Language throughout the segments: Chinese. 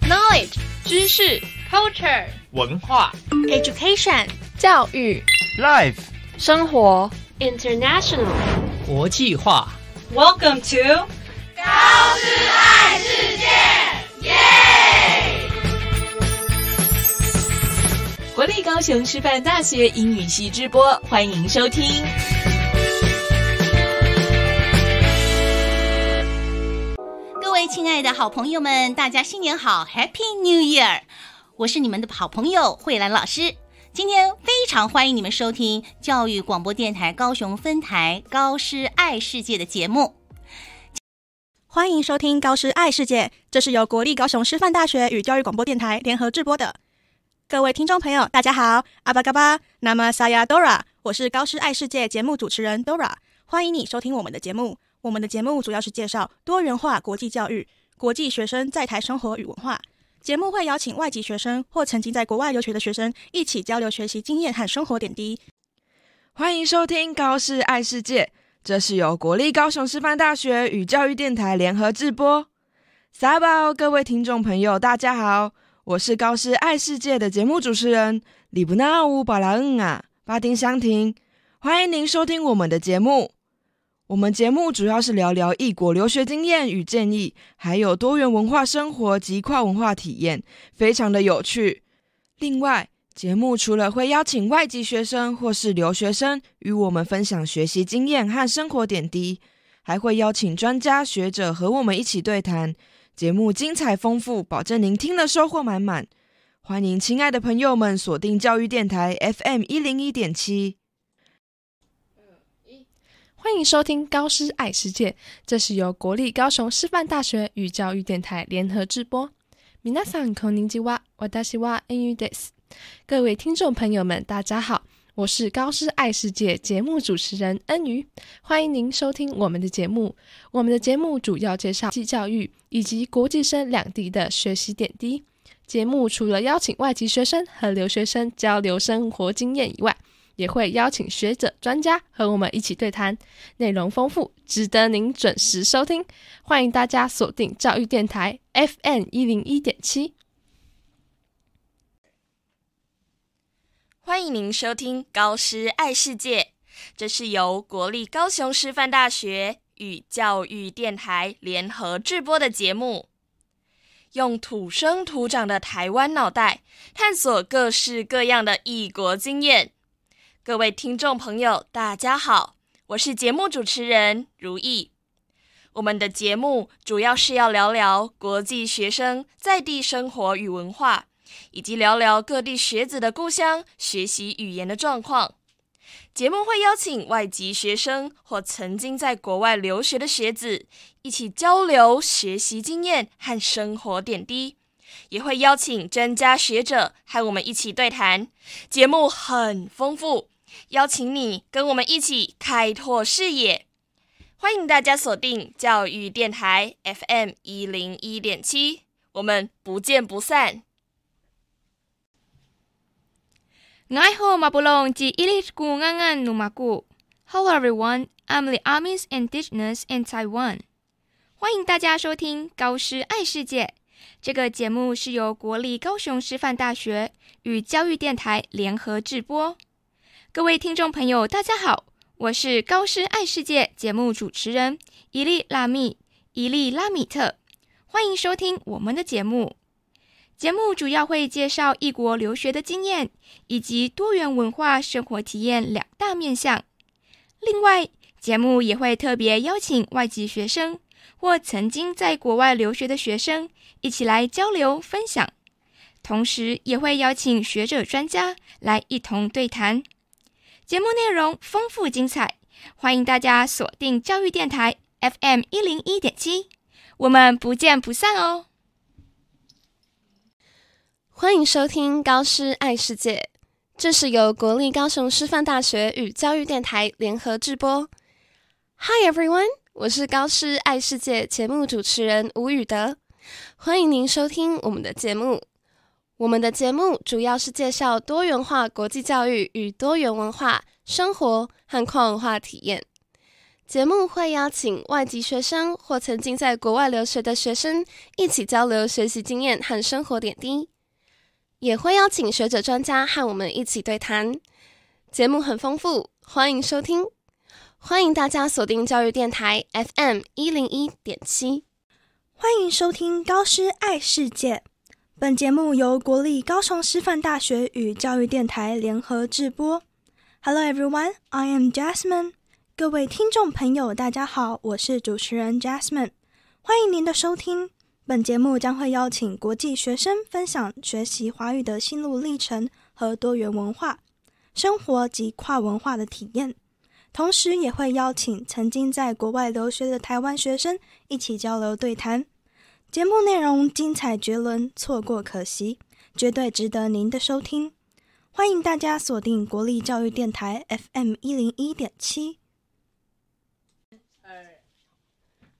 Knowledge，知识；Culture，文化；Education，教育；Life，生活；International，国际化。Welcome to 高师爱世界，耶！国立高雄师范大学英语系直播，欢迎收听。爱的好朋友们，大家新年好，Happy New Year！我是你们的好朋友慧兰老师。今天非常欢迎你们收听教育广播电台高雄分台高师爱世界的节目。欢迎收听高师爱世界，这是由国立高雄师范大学与教育广播电台联合制播的。各位听众朋友，大家好，阿巴嘎巴那么萨亚 Dora，我是高师爱世界节目主持人 Dora，欢迎你收听我们的节目。我们的节目主要是介绍多元化国际教育。国际学生在台生活与文化节目会邀请外籍学生或曾经在国外留学的学生一起交流学习经验和生活点滴。欢迎收听高师爱世界，这是由国立高雄师范大学与教育电台联合制播。撒宝，各位听众朋友，大家好，我是高师爱世界的节目主持人里布纳乌巴拉恩啊巴丁香婷，欢迎您收听我们的节目。我们节目主要是聊聊异国留学经验与建议，还有多元文化生活及跨文化体验，非常的有趣。另外，节目除了会邀请外籍学生或是留学生与我们分享学习经验和生活点滴，还会邀请专家学者和我们一起对谈。节目精彩丰富，保证您听了收获满满。欢迎亲爱的朋友们锁定教育电台 FM 一零一点七。欢迎收听《高师爱世界》，这是由国立高雄师范大学与教育电台联合制播。皆さんこんにちは、o n i n g i w 各位听众朋友们，大家好，我是《高师爱世界》节目主持人恩瑜，欢迎您收听我们的节目。我们的节目主要介绍寄教育以及国际生两地的学习点滴。节目除了邀请外籍学生和留学生交流生活经验以外，也会邀请学者、专家和我们一起对谈，内容丰富，值得您准时收听。欢迎大家锁定教育电台 FM 一零一点七。欢迎您收听《高师爱世界》，这是由国立高雄师范大学与教育电台联合制播的节目，用土生土长的台湾脑袋探索各式各样的异国经验。各位听众朋友，大家好，我是节目主持人如意。我们的节目主要是要聊聊国际学生在地生活与文化，以及聊聊各地学子的故乡学习语言的状况。节目会邀请外籍学生或曾经在国外留学的学子一起交流学习经验和生活点滴，也会邀请专家学者和我们一起对谈。节目很丰富。邀请你跟我们一起开拓视野，欢迎大家锁定教育电台 FM 一零一点七，我们不见不散。爱河马布隆及伊里古安安努马古，Hello everyone，I'm the Amis Indigenous in Taiwan。欢迎大家收听《高师爱世界》这个节目，是由国立高雄师范大学与教育电台联合制播。各位听众朋友，大家好，我是高师爱世界节目主持人伊利拉米伊利拉米特，欢迎收听我们的节目。节目主要会介绍异国留学的经验以及多元文化生活体验两大面向。另外，节目也会特别邀请外籍学生或曾经在国外留学的学生一起来交流分享，同时也会邀请学者专家来一同对谈。节目内容丰富精彩，欢迎大家锁定教育电台 FM 一零一点七，我们不见不散哦！欢迎收听高师爱世界，这是由国立高雄师范大学与教育电台联合制播。Hi everyone，我是高师爱世界节目主持人吴宇德，欢迎您收听我们的节目。我们的节目主要是介绍多元化国际教育与多元文化生活和跨文化体验。节目会邀请外籍学生或曾经在国外留学的学生一起交流学习经验和生活点滴，也会邀请学者专家和我们一起对谈。节目很丰富，欢迎收听！欢迎大家锁定教育电台 FM 一零一点七，欢迎收听高师爱世界。本节目由国立高雄师范大学与教育电台联合制播。Hello everyone, I am Jasmine。各位听众朋友，大家好，我是主持人 Jasmine。欢迎您的收听。本节目将会邀请国际学生分享学习华语的心路历程和多元文化生活及跨文化的体验，同时也会邀请曾经在国外留学的台湾学生一起交流对谈。节目内容精彩绝伦，错过可惜，绝对值得您的收听。欢迎大家锁定国立教育电台 FM 一零一点七。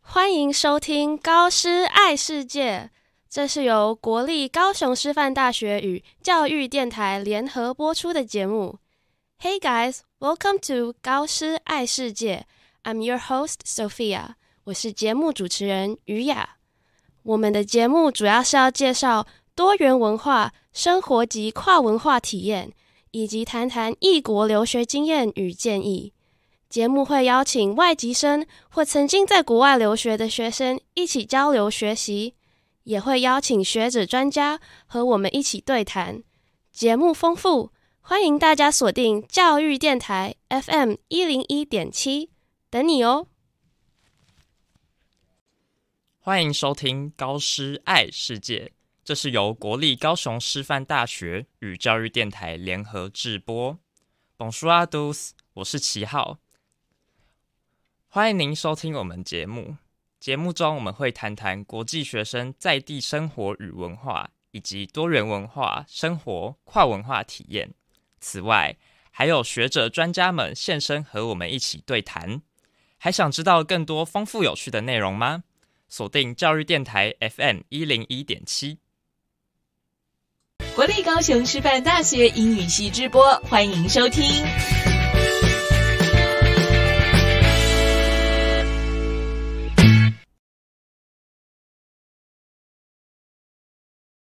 欢迎收听《高师爱世界》，这是由国立高雄师范大学与教育电台联合播出的节目。Hey guys, welcome to《高师爱世界》。I'm your host Sophia，我是节目主持人于雅。我们的节目主要是要介绍多元文化生活及跨文化体验，以及谈谈异国留学经验与建议。节目会邀请外籍生或曾经在国外留学的学生一起交流学习，也会邀请学者专家和我们一起对谈。节目丰富，欢迎大家锁定教育电台 FM 一零一点七，等你哦。欢迎收听《高师爱世界》，这是由国立高雄师范大学与教育电台联合制播。Bonjour，我是齐浩。欢迎您收听我们节目。节目中我们会谈谈国际学生在地生活与文化，以及多元文化生活、跨文化体验。此外，还有学者专家们现身和我们一起对谈。还想知道更多丰富有趣的内容吗？锁定教育电台 FM 一零一点七，国立高雄师范大学英语系直播，欢迎收听。